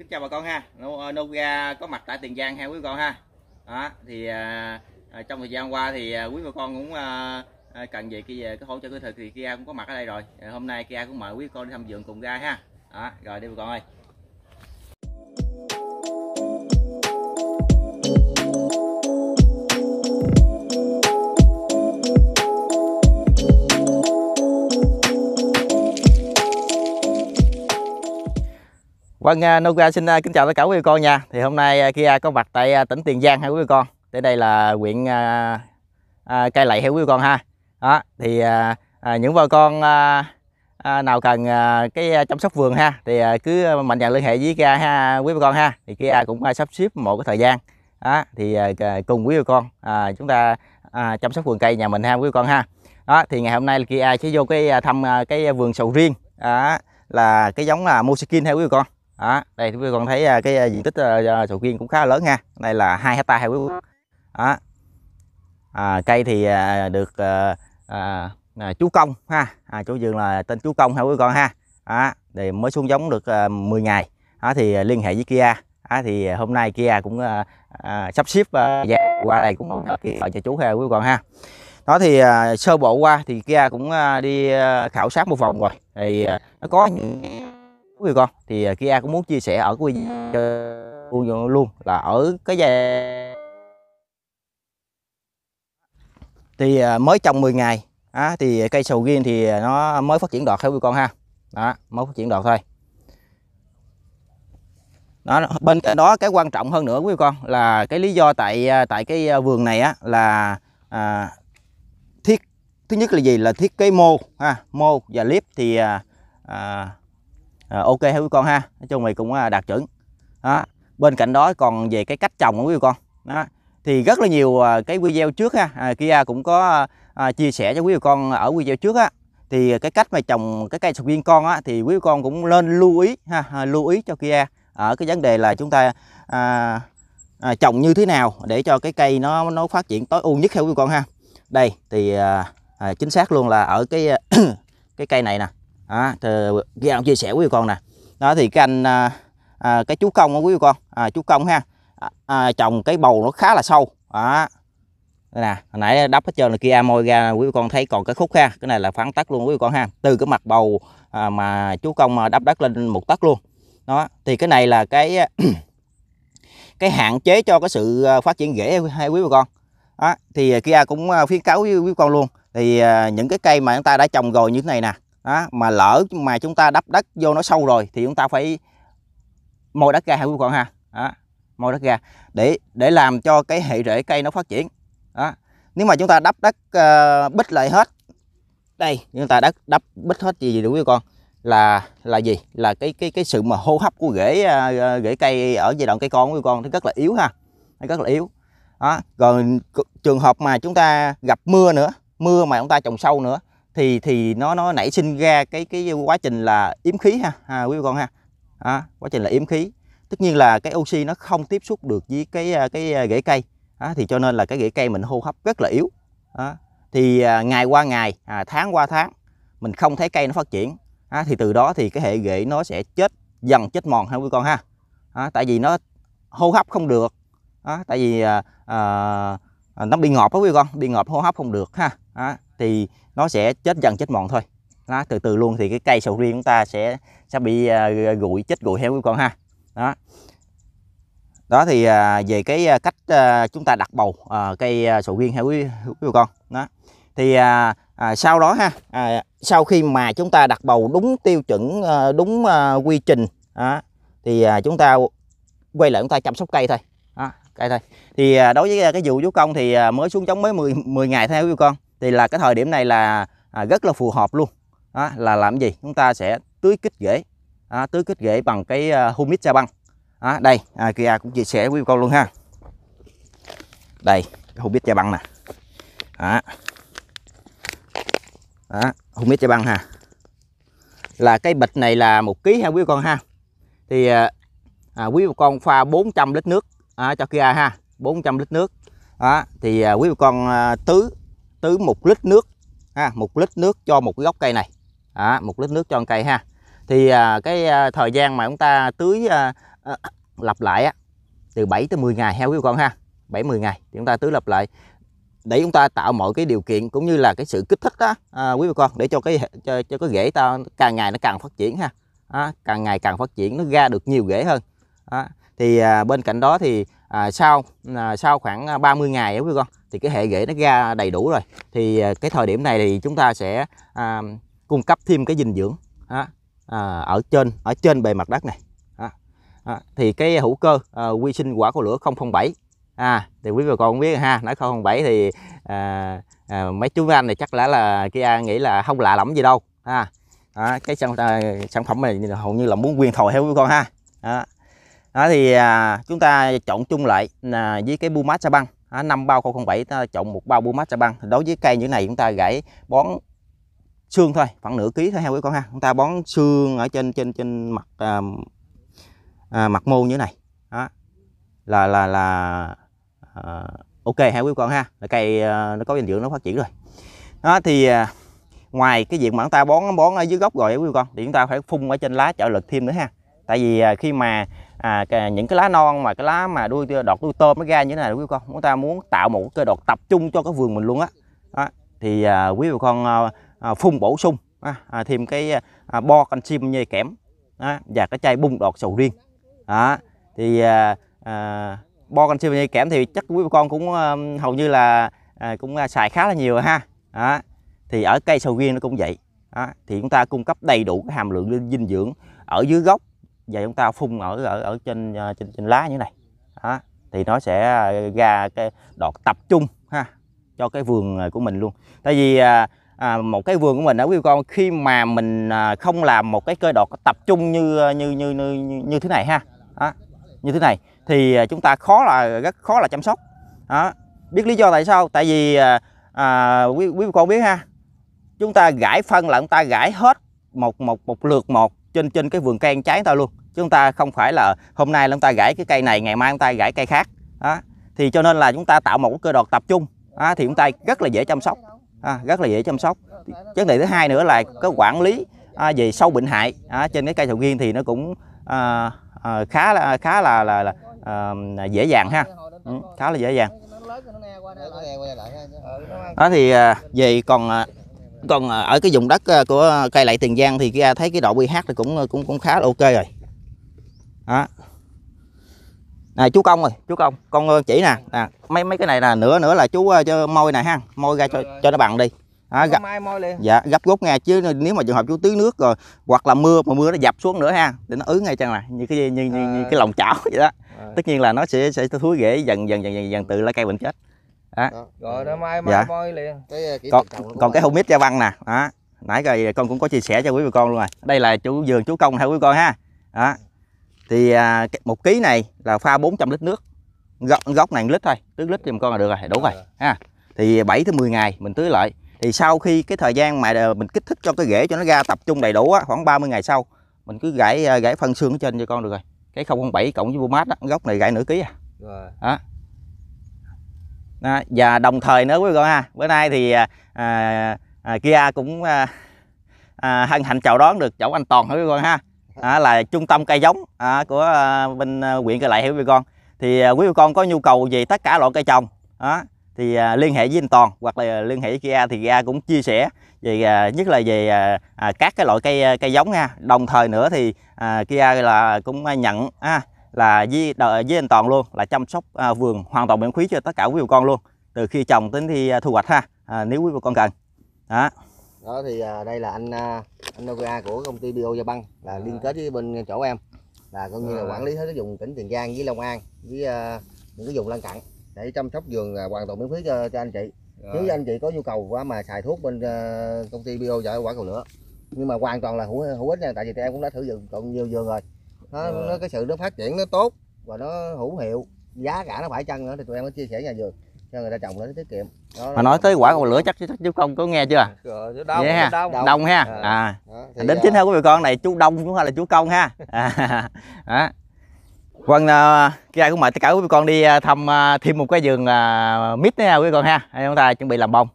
kính chào bà con ha ờ, Noga có mặt tại Tiền Giang ha quý con ha đó thì à, trong thời gian qua thì à, quý bà con cũng à, cần về kia cái hỗ trợ kỹ thuật thì Kia cũng có mặt ở đây rồi à, hôm nay Kia cũng mời quý con đi thăm vườn cùng ra ha đó rồi đi bà con ơi Vâng, à, Nokia xin à, kính chào tất cả quý vị con nha. Thì hôm nay à, Kia có mặt tại tỉnh Tiền Giang ha quý vị con. Tới đây là huyện à, à, Cai Lậy ha quý vị con ha. Đó, thì à, những vợ con à, à, nào cần à, cái chăm sóc vườn ha thì à, cứ mạnh dạn liên hệ với Kia ha quý vị con ha. Thì Kia cũng sắp xếp một cái thời gian. Đó, thì à, cùng quý vị con à, chúng ta à, chăm sóc vườn cây nhà mình ha quý vị con ha. Đó, thì ngày hôm nay Kia sẽ vô cái thăm cái vườn sầu riêng. Đó, là cái giống là Mosikin ha quý vị con đó đây quý vị còn thấy à, cái à, diện tích à, sầu riêng cũng khá lớn nha đây là hai hecta hai quý vị đó à, cây thì được à, à, chú công ha à, chủ vườn là tên chú công ha quý con ha đó thì mới xuống giống được 10 ngày đó thì liên hệ với Kia đó thì hôm nay Kia cũng à, sắp xếp à, qua đây cũng gọi cho chú ha quý con ha đó thì à, sơ bộ qua thì Kia cũng à, đi khảo sát một vòng rồi thì à, nó có những quý vị con thì à, Kia cũng muốn chia sẻ ở quý vị luôn ừ. luôn là ở cái giai thì à, mới trong 10 ngày á, thì cây sầu riêng thì nó mới phát triển đọt theo quý con ha đó mới phát triển đọt thôi đó bên cạnh đó cái quan trọng hơn nữa quý con là cái lý do tại à, tại cái vườn này á là à, thiết thứ nhất là gì là thiết kế mô ha mô và clip thì à, À, ok hả quý con ha nói chung mày cũng à, đạt chuẩn đó. bên cạnh đó còn về cái cách trồng của quý con đó thì rất là nhiều à, cái video trước ha Kia cũng có chia sẻ cho quý vị con ở video trước á thì cái cách mà trồng cái cây sầu riêng con á thì quý con cũng lên lưu ý ha lưu ý cho Kia ở cái vấn đề là chúng ta à, à, trồng như thế nào để cho cái cây nó nó phát triển tối ưu nhất theo quý con ha đây thì à, à, chính xác luôn là ở cái cái cây này nè đó, thì ghi chia sẻ quý con nè đó thì cái anh à, à, cái chú công đó quý con à, chú công ha à, à, trồng cái bầu nó khá là sâu đó đây nè hồi nãy đắp hết trơn là kia môi ra quý con thấy còn cái khúc ha cái này là phán tắt luôn quý con ha từ cái mặt bầu à, mà chú công mà đắp đất lên một tấc luôn đó thì cái này là cái cái hạn chế cho cái sự à, phát triển rễ hay quý bà con đó, thì Kia cũng à, khuyến cáo với quý con luôn thì à, những cái cây mà chúng ta đã trồng rồi như thế này nè đó mà lỡ mà chúng ta đắp đất vô nó sâu rồi thì chúng ta phải mồi đất ra hả quý con ha đó, mồi đất ra để để làm cho cái hệ rễ cây nó phát triển đó nếu mà chúng ta đắp đất uh, ờ, bít lại hết đây chúng ta đắp đắp bít hết gì gì đúng với con là là gì là cái cái cái sự mà hô hấp của rễ uh, rễ cây ở giai đoạn cây con của con nó rất là yếu ha nó rất là yếu đó. rồi trường hợp mà chúng ta gặp mưa nữa mưa mà chúng ta trồng sâu nữa thì thì nó nó nảy sinh ra cái cái quá trình là yếm khí ha, ha quý con ha à, quá trình là yếm khí tất nhiên là cái oxy nó không tiếp xúc được với cái à, cái à, rễ cây à, thì cho nên là cái rễ cây mình hô hấp rất là yếu à, thì à, ngày qua ngày à, tháng qua tháng mình không thấy cây nó phát triển à, thì từ đó thì cái hệ rễ nó sẽ chết dần chết mòn ha quý con ha à, tại vì nó hô hấp không được à, tại vì à, à, nó bị ngọt đó quý con bị ngọt hô hấp không được ha à, thì nó sẽ chết dần chết mòn thôi đó, từ từ luôn thì cái cây sầu riêng chúng ta sẽ sẽ bị à, gụi chết gụi heo quý con ha đó đó thì à, về cái à, cách chúng ta đặt bầu cây sầu riêng heo quý quý con đó thì à, sau đó ha à, sau khi mà chúng ta đặt bầu đúng tiêu chuẩn đúng uh, quy trình à, thì à, chúng ta quay lại chúng ta chăm sóc cây thôi à, cây thôi thì à, đối với cái vụ chú công thì à, mới xuống giống mới 10, 10 ngày theo chú con thì là cái thời điểm này là à, rất là phù hợp luôn đó, là làm gì chúng ta sẽ tưới kích rễ à, tưới kích rễ bằng cái uh, à, humic sa băng à, đây à, Kia cũng chia sẻ với con luôn ha đây humic sa băng nè đó. Đó, humic sa băng ha là cái bịch này là một ký ha quý con ha thì à, à, quý bà con pha 400 lít nước à, cho Kia ha 400 lít nước đó, thì à, quý bà con à, tứ tới một lít nước ha một lít nước cho một cái gốc cây này à, một lít nước cho một cây ha thì à, cái à, thời gian mà chúng ta tưới à, à, lặp lại á, từ 7 tới 10 ngày heo quý con ha 7 10 ngày thì chúng ta tưới lặp lại để chúng ta tạo mọi cái điều kiện cũng như là cái sự kích thích đó à, quý bà con để cho cái cho, cho cái rễ ta càng ngày nó càng phát triển ha à, càng ngày càng phát triển nó ra được nhiều rễ hơn à, thì à, bên cạnh đó thì à, sau à, sau khoảng 30 à, ngày quý bà con thì cái hệ rễ nó ra đầy đủ rồi thì à, cái thời điểm này thì chúng ta sẽ à, cung cấp thêm cái dinh dưỡng à, à, ở trên ở trên bề mặt đất này à, à, thì cái hữu cơ à, quy sinh quả của lửa 007 à thì quý bà con biết ha nói 007 thì à, à, mấy chú anh này chắc là là kia nghĩ là không lạ lẫm gì đâu ha à, cái sản, à, sản phẩm này hầu như là muốn quyền thầu theo với con ha à, đó thì à, chúng ta chọn chung lại à, với cái bu mát sa băng năm bao 007 ta chọn một bao cho băng đối với cây như này chúng ta gãy bón xương thôi khoảng nửa ký thôi heo quý con ha chúng ta bón xương ở trên trên trên mặt à, à, mặt mô như thế này đó là là là à, ok heo quý con ha là cây à, nó có dinh dưỡng nó phát triển rồi đó thì à, ngoài cái việc mà chúng ta bón bón ở dưới gốc rồi quý con thì chúng ta phải phun ở trên lá trợ lực thêm nữa ha tại vì à, khi mà à, cái, những cái lá non mà cái lá mà đuôi đọt đuôi tôm nó ra như thế này quý con chúng ta muốn tạo một cái đọt tập trung cho cái vườn mình luôn á đó. thì à, quý bà con à, à, phun bổ sung à, à, thêm cái à, bo canxi như kẽm à, và cái chai bung đọt sầu riêng đó. thì à, à, bo canxi như kẽm thì chắc quý bà con cũng à, hầu như là à, cũng à, xài khá là nhiều ha đó. thì ở cây sầu riêng nó cũng vậy đó. thì chúng ta cung cấp đầy đủ cái hàm lượng dinh dưỡng ở dưới gốc và chúng ta phun ở ở ở trên ờ, trên, trên lá như thế này đó. thì nó sẽ ra cái đọt tập trung ha cho cái vườn ờ, của mình luôn tại vì à, à, một cái vườn của mình ở quý con khi mà mình à, không làm một cái cây đọt tập trung như như như như, như thế này ha đó. như thế này thì chúng ta khó là rất khó là chăm sóc đó. biết lý do tại sao tại vì à, à, quý quý con biết ha chúng ta gãi phân là chúng ta gãi hết một một một lượt một trên trên cái vườn cây ăn trái ta luôn chúng ta không phải là hôm nay chúng ta gãy cái cây này ngày mai chúng ta gãy cây khác đó. thì cho nên là chúng ta tạo một cái cơ đọt tập trung đó, thì chúng ta rất là dễ chăm sóc à, rất là dễ chăm sóc vấn đề thứ hai nữa là cái quản lý à, về sâu bệnh hại à, trên cái cây sầu riêng thì nó cũng à, à, khá là khá là là, là à, dễ dàng ha ừ, khá là dễ dàng đó thì à, về còn à, còn ở cái vùng đất à, của cây lại tiền giang thì thấy cái độ pH thì cũng à, cũng cũng khá là ok rồi đó này chú công rồi chú công con ờ, chỉ nè nè mấy mấy cái này là nữa nữa là chú ờ, cho môi này ha môi ra cho cho nó bằng đi đó, gấp, mai môi liền. dạ gấp gốc nghe chứ nếu mà trường hợp chú tưới nước rồi hoặc là mưa mà mưa nó dập xuống nữa ha để nó ứ ngay chân này như cái như, như, như cái lòng chảo vậy đó à. tất nhiên là nó sẽ sẽ thúi rễ dần dần dần dần dần từ lá cây bệnh chết đó. đó. rồi nó mai mai dạ. môi liền cái, ờ, còn, còn cái humic gia văn nè đó nãy rồi con cũng có chia sẻ cho quý vị con luôn rồi đây là chú vườn chú công ha quý con ha đó thì à, một ký này là pha 400 lít nước gốc, gốc này 1 lít thôi tưới lít thì một con là được rồi đủ rồi ha thì 7 tới 10 ngày mình tưới lại thì sau khi cái thời gian mà à, mình kích thích cho cái rễ cho nó ra tập trung đầy đủ á, khoảng 30 ngày sau mình cứ gãy à, gãy phân xương ở trên cho con được rồi cái 007 cộng với Bumat mát gốc này gãy nửa ký à Đó. Đó. và đồng thời nữa quý con ha bữa nay thì à, à, Kia cũng à, à, hân hạnh chào đón được chỗ anh Toàn hả quý con ha à, là trung tâm cây giống à, của à, bên à, huyện Cà lại hiểu quý con thì à, quý vị con có nhu cầu về tất cả loại cây trồng à, thì à, liên hệ với anh Toàn hoặc là liên hệ với Kia thì Kia cũng chia sẻ về à, nhất là về à, à các cái loại cây à, cây giống nha đồng thời nữa thì à, Kia là cũng nhận à, là với đợi, với anh Toàn luôn là chăm sóc à, vườn hoàn toàn miễn phí cho tất cả quý vị con luôn từ khi trồng đến khi thu hoạch ha à, nếu quý vị con cần đó đó thì à, đây là anh à, anh Nokia của công ty Bio Gia Băng là à. liên kết với bên chỗ em là coi như à. là quản lý hết cái vùng tỉnh Tiền Giang với Long An với à, những cái vùng lân cận để chăm sóc vườn à, hoàn toàn miễn phí cho, cho anh chị à. nếu anh chị có nhu cầu quá mà xài thuốc bên à, công ty Bio giải quả cầu lửa nhưng mà hoàn toàn là hữu, hữu ích nha tại vì tụi em cũng đã thử vườn còn nhiều vườn rồi nó, à. nó cái sự nó phát triển nó tốt và nó hữu hiệu giá cả nó phải chăng nữa thì tụi em mới chia sẻ nhà vườn cho người ta trồng để tiết kiệm đó mà nói tới quả còn lửa chắc chắc chú công có nghe chưa à? đông, yeah. đông. đông, đông ha ờ. à, à. đến chính theo quý vị con này chú đông cũng hay là chú công ha à. Vâng, à. kia cũng mời tất cả quý vị con đi à, thăm à, thêm một cái vườn à, mít nữa nha quý vị con ha. Chúng ta chuẩn bị làm bông.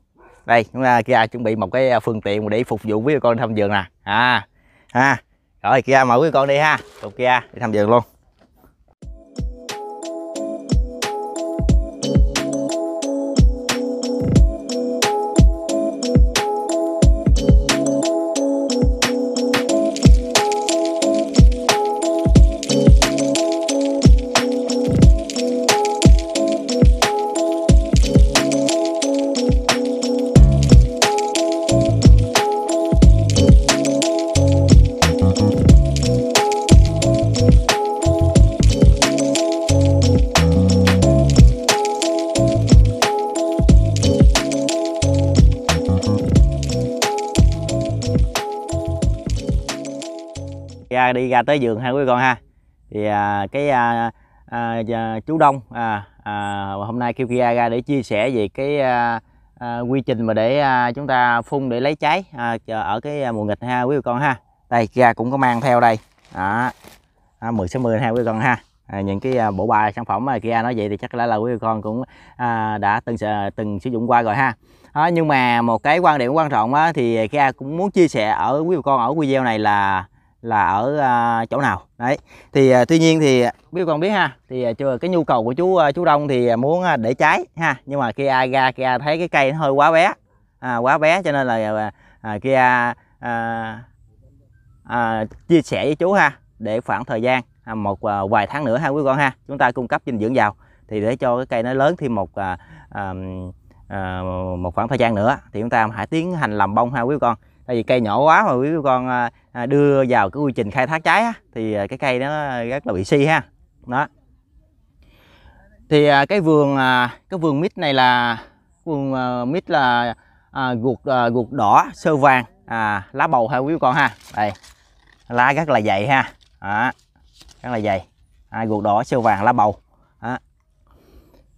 Đây, chúng ta kia chuẩn bị một cái phương tiện để phục vụ quý vị con thăm vườn nè. À. Ha. À. Rồi kia mời quý vị con đi ha. Tụi kia đi thăm vườn luôn. ra tới giường ha quý con ha thì à, cái à, à, à chú Đông à, à, hôm nay kêu Kia ra để chia sẻ về cái à, à, quy trình mà để à, chúng ta phun để lấy trái à, ở cái à, mùa nghịch ha quý con ha đây Kia cũng có mang theo đây đó à, 10 số 10 ha quý con ha à, những cái à, bộ bài sản phẩm mà Kia nói vậy thì chắc là là quý con cũng à, đã từng từng sử dụng qua rồi ha đó, nhưng mà một cái quan điểm quan trọng á, thì Kia cũng muốn chia sẻ ở quý con ở video này là là ở à, chỗ nào đấy thì à, tuy nhiên thì biết à, con biết ha thì chưa cái nhu cầu của chú chú Đông thì muốn để trái ha nhưng mà kia ai ra kia thấy cái cây nó hơi quá bé à, quá bé cho nên là à, kia à, à, chia sẻ với chú ha để khoảng thời gian một vài tháng nữa ha quý con ha chúng ta cung cấp dinh dưỡng vào thì để cho cái cây nó lớn thêm một à, à, à, một khoảng thời gian nữa thì chúng ta hãy tiến hành làm bông ha quý con tại vì cây nhỏ quá mà quý con à, à, đưa vào cái quy trình khai thác trái á, thì à, cái cây nó rất là bị si ha đó thì à, cái vườn à, cái vườn mít này là vườn à, mít là à, ruột à, ruột đỏ sơ vàng à, lá bầu ha quý con ha đây lá rất là dày ha à, rất là dày à, ruột đỏ sơ vàng lá bầu à.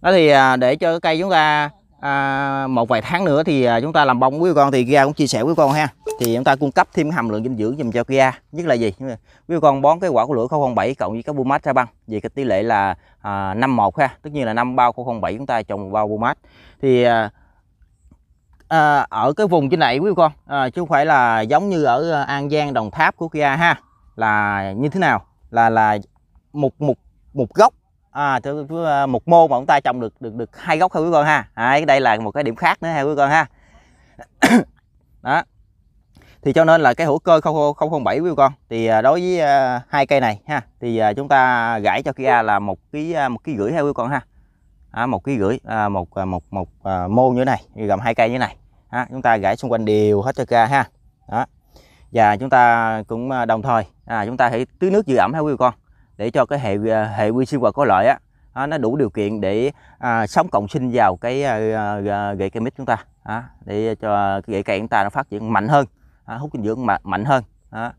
đó thì à, để cho cái cây chúng ta à, một vài tháng nữa thì à, chúng ta làm bông quý con thì Kia cũng chia sẻ với con ha thì chúng ta cung cấp thêm hàm lượng dinh dưỡng dùm cho Kia nhất là gì quý con bón cái quả của lưỡi 007 cộng với các bumat ra băng về cái tỷ lệ là à, 51 ha tất nhiên là năm bao 007 chúng ta trồng bao bumat thì à, à, ở cái vùng trên này quý con à, chứ không phải là giống như ở An Giang Đồng Tháp của Kia ha là như thế nào là là một một một gốc À, à, một mô mà chúng ta trồng được được được hai gốc ha quý con ha à, đây là một cái điểm khác nữa ha quý con ha đó thì cho nên là cái hữu cơ 007 quý con thì à, đối với à, hai cây này ha thì chúng ta gãi cho Kia là một cái một cái gửi ha quý con ha à, một cái gửi à, một một một à, mô như thế này gồm hai cây như thế này à, chúng ta gãi xung quanh đều hết cho Kia ha đó và chúng ta cũng đồng thời à, chúng ta hãy tưới nước giữ ẩm ha quý con để cho cái hệ à, hệ vi sinh vật có lợi á à, nó đủ điều kiện để à, sống cộng sinh vào cái à, rễ à, à, cây mít chúng ta à, để cho cái rễ cây chúng ta nó phát triển mạnh hơn à, hút dinh dưỡng mạnh hơn à,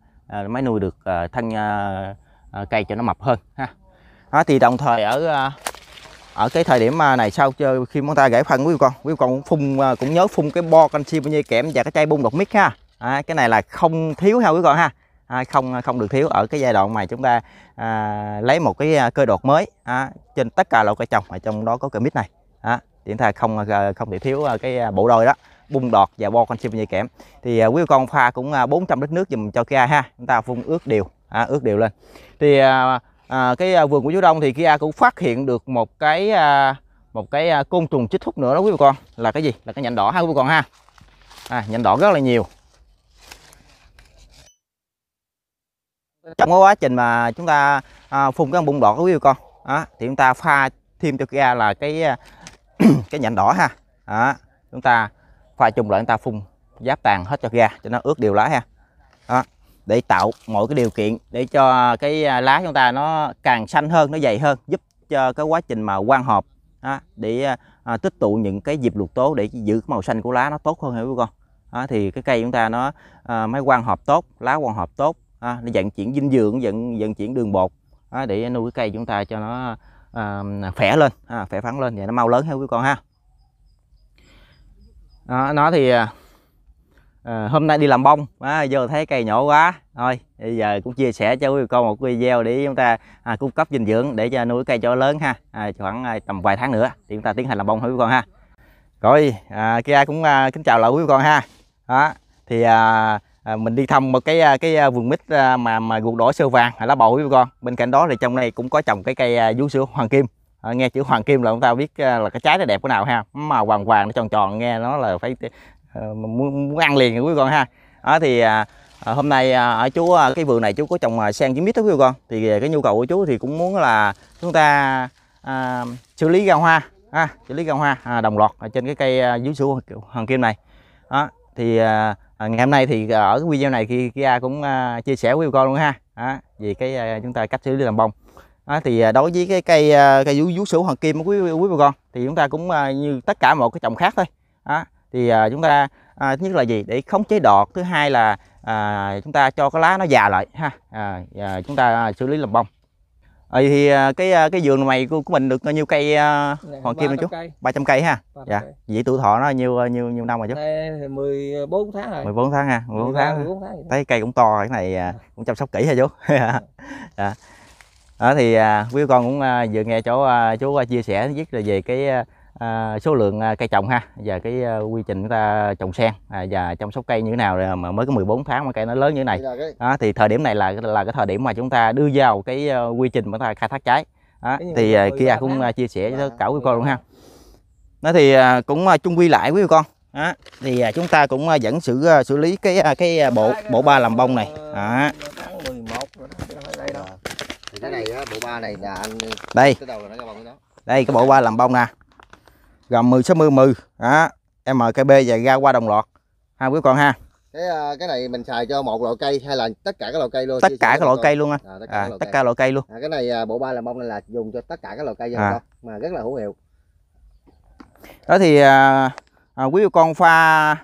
mới nuôi được à, thân à, cây cho nó mập hơn ha à, thì đồng thời ở à, ở cái thời điểm này sau khi chúng ta gãy phân quý con quý con cũng phun cũng nhớ phun cái bo canxi bao nhiêu kẽm và cái chai bung đột mít ha à, cái này là không thiếu ha quý con ha à, không không được thiếu ở cái giai đoạn mà chúng ta à, lấy một cái à, cơ đột mới à, trên tất cả loại cây trồng mà trong đó có cây mít này à, chúng ta không à, không thể thiếu à, cái bộ đôi đó bung đọt và bo canxi dây kẽm thì à, quý con pha cũng 400 lít nước dùm cho Kia ha chúng ta phun ướt đều à, ướt đều lên thì à, à, cái vườn của chú Đông thì Kia cũng phát hiện được một cái à, một cái côn trùng chích thuốc nữa đó quý bà con là cái gì là cái nhện đỏ ha quý bà con ha à, nhành đỏ rất là nhiều trong quá trình mà chúng ta à, phun cái bung đỏ quý vị con đó, thì chúng ta pha thêm cho ra là cái à, cái nhành đỏ ha đó, chúng ta pha chung lại chúng ta phun giáp tàn hết cho ra cho nó ướt đều lá ha đó, để tạo mọi cái điều kiện để cho cái à, lá chúng ta nó càng xanh hơn nó dày hơn giúp cho cái quá trình mà quang hợp đó, để à, tích tụ những cái diệp luộc tố để giữ màu xanh của lá nó tốt hơn hiểu quý con đó, thì cái cây chúng ta nó à, mới quang hợp tốt lá quang hợp tốt à, nó vận chuyển dinh dưỡng vận vận chuyển đường bột à, để nuôi cái cây chúng ta cho nó à, khỏe lên à, khỏe phắn lên để nó mau lớn ha quý con ha à, nó thì à, à, hôm nay đi làm bông à, giờ thấy cây nhỏ quá thôi bây giờ cũng chia sẻ cho quý con một video để chúng ta à, cung cấp dinh dưỡng để cho nuôi cây cho lớn ha à, khoảng à, tầm vài tháng nữa thì chúng ta tiến hành làm bông hả quý con ha rồi à, kia cũng à, kính chào lại quý con ha đó thì à, à, mình đi thăm một cái à, cái à, vườn mít à, mà mà ruột đỏ sơ vàng lá bầu với bà con bên cạnh đó thì trong này cũng có trồng cái cây vú sữa hoàng kim à, nghe chữ hoàng kim là chúng ta biết là cái trái nó đẹp cái nào ha màu vàng vàng nó tròn tròn nghe nó là phải à, muốn, muốn ăn liền quý con ha đó thì à, hôm nay ở chú cái vườn này chú có trồng sen với mít đó quý con thì cái nhu cầu của chú thì cũng muốn là chúng ta à, xử lý ra hoa à, xử lý ra hoa à, đồng loạt ở trên cái cây vú sữa hoàng kim này đó thì à, à, ngày hôm nay thì ở cái video này kia Kia cũng à, chia sẻ với bà con luôn ha à, về cái à, chúng ta cách xử lý làm bông à, thì đối với cái cây à, cây vú vú sữa hoàng kim của quý quý bà con thì chúng ta cũng à, như tất cả một cái trồng khác thôi à, thì à, chúng ta à, thứ nhất là gì để khống chế đọt thứ hai là à, chúng ta cho cái lá nó già lại ha à, à, chúng ta à, xử lý làm bông ờ thì à, cái à, cái vườn mày của, của mình được bao nhiêu cây uh, hoàng kim nè chú 300 cây ha 300 dạ vậy tuổi thọ nó nhiêu nhiêu nhiêu năm rồi chú đây 14 tháng rồi 14 tháng ha 14 dạ, tháng, 14 tháng thấy cây cũng to cái này cũng chăm sóc kỹ hả chú dạ đó dạ. ờ, thì quý con cũng vừa nghe chỗ chú chia sẻ nhất là về cái à, số lượng à, cây trồng ha và cái à, quy trình chúng ta trồng sen à, và chăm sóc cây như thế nào mà mới có 14 tháng mà cây nó lớn như thế này à, thì thời điểm này là là cái thời điểm mà chúng ta đưa vào cái à, quy trình mà ta khai thác trái à, thì kia cũng tháng. chia sẻ với cả quý con luôn ha nó thì cũng chung quy lại quý con À, thì chúng ta cũng vẫn xử xử lý cái cái bộ bộ ba làm bông này. À. cái này bộ ba này là anh đây. Đây cái bộ ba làm bông nè gồm 10 60 10 đó MKB và ra qua đồng loạt hai quý con ha cái ờ, cái này mình xài cho một loại cây hay là tất cả các loại cây luôn tất cả các loại cây luôn anh à, tất cả, à, loại cây luôn à, cái này ờ, bộ ba là bông này là dùng cho tất cả các loại cây à. mà rất là hữu hiệu đó thì à, à, quý vị con pha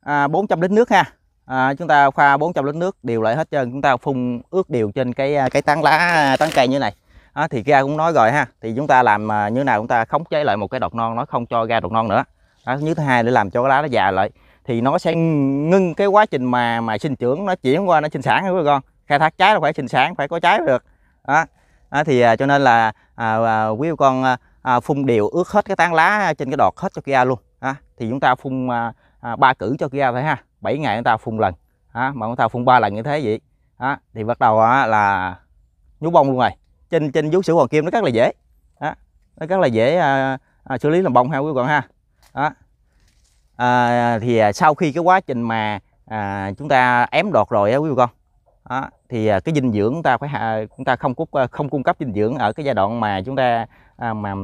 à, 400 lít nước ha à, chúng ta pha 400 lít nước đều lại hết trơn chúng ta phun ướt đều trên cái à, cái tán lá tán cây như này đó, thì cái ga cũng nói rồi ha thì chúng ta làm à, như thế nào chúng ta khống chế lại một cái đọt non nó không cho ra đọt non nữa như thứ hai để làm cho cái lá nó già lại thì nó sẽ ngưng cái quá trình mà mà sinh trưởng nó chuyển qua nó sinh sản các con khai thác trái nó phải sinh sản phải có trái được đó, đó thì à, cho nên là à, à, quý con à, à, phun đều ướt hết cái tán lá trên cái đọt hết cho kia luôn à, thì chúng ta phun à, à, ba cử cho kia phải ha 7 ngày chúng ta phun lần à, mà chúng ta phun ba lần như thế vậy à, thì bắt đầu à, là nhú bông luôn rồi trên trên vú sữa hoàng kim nó rất là dễ đó. nó rất là dễ à, à, xử lý làm bông ha quý bạn ha đó à, thì à, sau khi cái quá trình mà à, chúng ta ém đọt rồi á quý vị con đó, thì à, cái dinh dưỡng ta phải chúng ta không cung à, không cung cấp dinh dưỡng ở cái giai đoạn mà chúng ta à, mà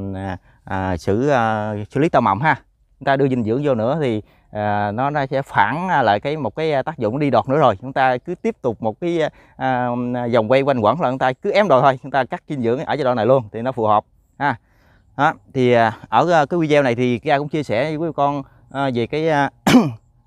à, xử à, xử lý tàu mộng ha chúng ta đưa dinh dưỡng vô nữa thì à, nó nó sẽ phản à, lại cái một cái à, tác dụng đi đọt nữa rồi chúng ta cứ tiếp tục một cái à, dòng à, quay quanh quẩn là chúng ta cứ em đồi thôi chúng ta cắt dinh dưỡng ở giai đoạn này luôn thì nó phù hợp ha đó, thì ở cái video này thì Kia cũng chia sẻ với con à, về cái à,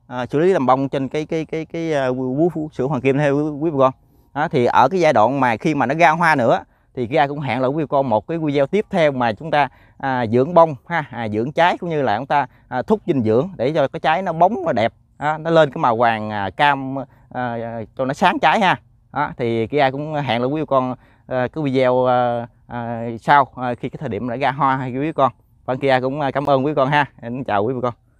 à, xử lý làm bông trên cái cái cái cái vú sữa hoàng kim theo quý, quý, quý con đó, thì ở cái giai đoạn mà khi mà nó ra hoa nữa thì Kia cũng hẹn lại quý con một cái video tiếp theo mà chúng ta à, dưỡng bông ha à, dưỡng trái cũng như là chúng ta à, thúc dinh dưỡng để cho cái trái nó bóng nó đẹp à, nó lên cái màu vàng à, cam à, cho nó sáng trái ha à, thì Kia cũng hẹn lại quý con à, cái video à, à, sau à, khi cái thời điểm đã ra hoa hay quý con Phan vâng, Kia cũng à, cảm ơn quý con ha. Em chào quý con.